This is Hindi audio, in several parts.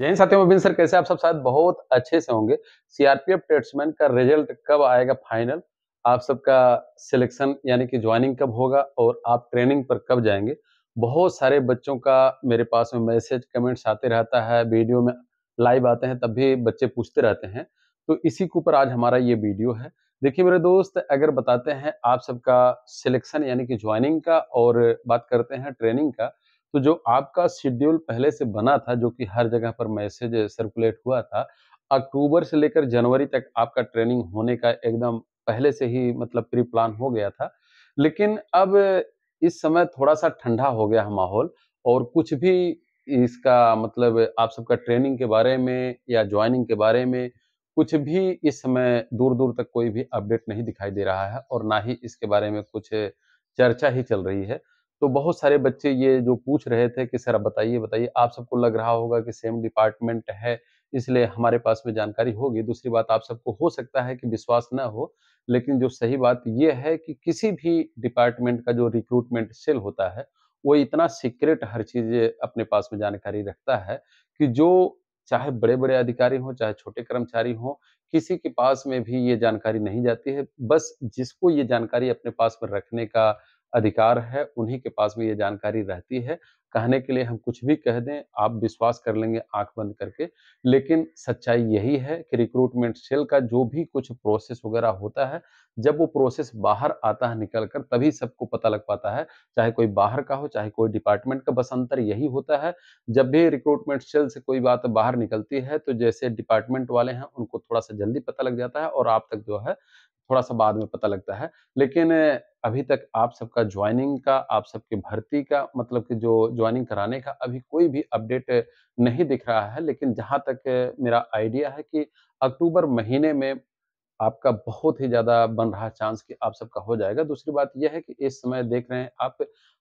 जैन साथियों विभिन्न सर कैसे आप सब शायद बहुत अच्छे से होंगे सीआरपीएफ ट्रेड्समैन का रिजल्ट कब आएगा फाइनल आप सबका सिलेक्शन यानी कि ज्वाइनिंग कब होगा और आप ट्रेनिंग पर कब जाएंगे बहुत सारे बच्चों का मेरे पास में मैसेज कमेंट्स आते रहता है वीडियो में लाइव आते हैं तब भी बच्चे पूछते रहते हैं तो इसी के ऊपर आज हमारा ये वीडियो है देखिए मेरे दोस्त अगर बताते हैं आप सबका सिलेक्शन यानी कि ज्वाइनिंग का और बात करते हैं ट्रेनिंग का तो जो आपका शेड्यूल पहले से बना था जो कि हर जगह पर मैसेज सर्कुलेट हुआ था अक्टूबर से लेकर जनवरी तक आपका ट्रेनिंग होने का एकदम पहले से ही मतलब प्री प्लान हो गया था लेकिन अब इस समय थोड़ा सा ठंडा हो गया माहौल और कुछ भी इसका मतलब आप सबका ट्रेनिंग के बारे में या ज्वाइनिंग के बारे में कुछ भी इस समय दूर दूर तक कोई भी अपडेट नहीं दिखाई दे रहा है और ना ही इसके बारे में कुछ चर्चा ही चल रही है तो बहुत सारे बच्चे ये जो पूछ रहे थे कि सर आप बताइए बताइए आप सबको लग रहा होगा कि सेम डिपार्टमेंट है इसलिए हमारे पास में जानकारी होगी दूसरी बात आप सबको हो सकता है कि विश्वास ना हो लेकिन जो सही बात यह है कि किसी भी डिपार्टमेंट का जो रिक्रूटमेंट सेल होता है वो इतना सीक्रेट हर चीज़ अपने पास में जानकारी रखता है कि जो चाहे बड़े बड़े अधिकारी हों चाहे छोटे कर्मचारी हों किसी के पास में भी ये जानकारी नहीं जाती है बस जिसको ये जानकारी अपने पास में रखने का अधिकार है उन्हीं के पास में ये जानकारी रहती है कहने के लिए हम कुछ भी कह दें आप विश्वास कर लेंगे आंख बंद करके लेकिन सच्चाई यही है कि रिक्रूटमेंट सेल का जो भी कुछ प्रोसेस वगैरह होता है जब वो प्रोसेस बाहर आता है निकल कर तभी सबको पता लग पाता है चाहे कोई बाहर का हो चाहे कोई डिपार्टमेंट का बस अंतर यही होता है जब भी रिक्रूटमेंट सेल से कोई बात बाहर निकलती है तो जैसे डिपार्टमेंट वाले हैं उनको थोड़ा सा जल्दी पता लग जाता है और आप तक जो है थोड़ा सा बाद में पता लगता है लेकिन अभी तक आप सबका ज्वाइनिंग का आप सबके भर्ती का मतलब कि जो ज्वाइनिंग कराने का अभी कोई भी अपडेट नहीं दिख रहा है लेकिन जहां तक मेरा आइडिया है कि अक्टूबर महीने में आपका बहुत ही ज़्यादा बन रहा चांस कि आप सबका हो जाएगा दूसरी बात यह है कि इस समय देख रहे हैं आप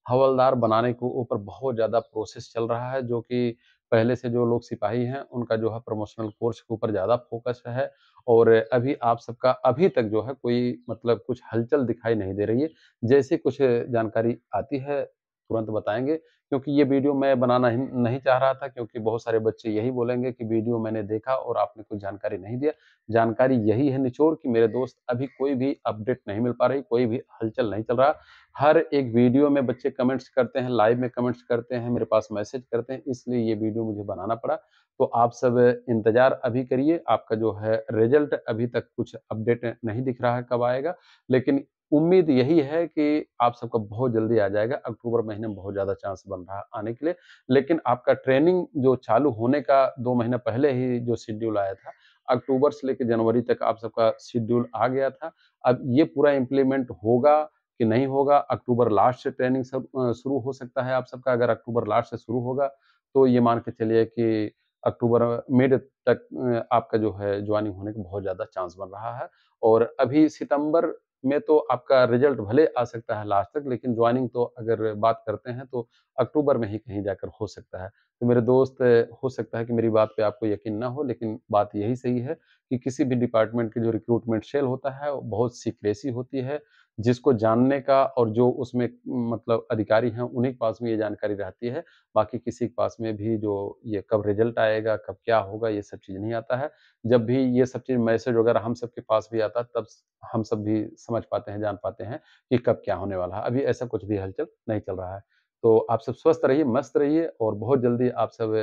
हवलदार बनाने के ऊपर बहुत ज़्यादा प्रोसेस चल रहा है जो कि पहले से जो लोग सिपाही हैं उनका जो है प्रमोशनल कोर्स के ऊपर ज़्यादा फोकस है और अभी आप सबका अभी तक जो है कोई मतलब कुछ हलचल दिखाई नहीं दे रही है जैसे कुछ जानकारी आती है तुरंत बताएंगे क्योंकि ये वीडियो मैं बनाना नहीं चाह रहा था क्योंकि बहुत सारे बच्चे यही बोलेंगे कि वीडियो मैंने देखा और आपने कुछ जानकारी नहीं दिया जानकारी यही है निचोड़ कि मेरे दोस्त अभी कोई भी अपडेट नहीं मिल पा रही कोई भी हलचल नहीं चल रहा हर एक वीडियो में बच्चे कमेंट्स करते हैं लाइव में कमेंट्स करते हैं मेरे पास मैसेज करते हैं इसलिए ये वीडियो मुझे बनाना पड़ा तो आप सब इंतज़ार अभी करिए आपका जो है रिजल्ट अभी तक कुछ अपडेट नहीं दिख रहा है कब आएगा लेकिन उम्मीद यही है कि आप सबका बहुत जल्दी आ जाएगा अक्टूबर महीने में बहुत ज़्यादा चांस बन रहा आने के लिए लेकिन आपका ट्रेनिंग जो चालू होने का दो महीना पहले ही जो शेड्यूल आया था अक्टूबर से लेकर जनवरी तक आप सबका शेड्यूल आ गया था अब ये पूरा इम्प्लीमेंट होगा कि नहीं होगा अक्टूबर लास्ट से ट्रेनिंग सब शुरू हो सकता है आप सबका अगर अक्टूबर लास्ट से शुरू होगा तो ये मान के चलिए कि अक्टूबर मिड तक आपका जो है ज्वाइनिंग होने का बहुत ज़्यादा चांस बन रहा है और अभी सितंबर में तो आपका रिजल्ट भले आ सकता है लास्ट तक लेकिन ज्वाइनिंग तो अगर बात करते हैं तो अक्टूबर में ही कहीं जाकर हो सकता है तो मेरे दोस्त हो सकता है कि मेरी बात पे आपको यकीन ना हो लेकिन बात यही सही है कि किसी भी डिपार्टमेंट के जो रिक्रूटमेंट सेल होता है वो बहुत सीक्रेसी होती है जिसको जानने का और जो उसमें मतलब अधिकारी हैं उन्हीं के पास में ये जानकारी रहती है बाकी किसी के पास में भी जो ये कब रिजल्ट आएगा कब क्या होगा ये सब चीज़ नहीं आता है जब भी ये सब चीज़ मैसेज वगैरह हम सब के पास भी आता है तब हम सब भी समझ पाते हैं जान पाते हैं कि कब क्या होने वाला है अभी ऐसा कुछ भी हलचल नहीं चल रहा है तो आप सब स्वस्थ रहिए मस्त रहिए और बहुत जल्दी आप सब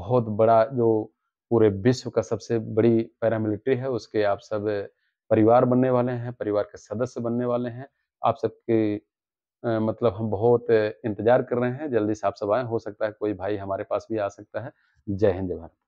बहुत बड़ा जो पूरे विश्व का सबसे बड़ी पैरामिलिट्री है उसके आप सब परिवार बनने वाले हैं परिवार के सदस्य बनने वाले हैं आप सबकी मतलब हम बहुत इंतजार कर रहे हैं जल्दी से आप सब आए हो सकता है कोई भाई हमारे पास भी आ सकता है जय हिंद जय भारत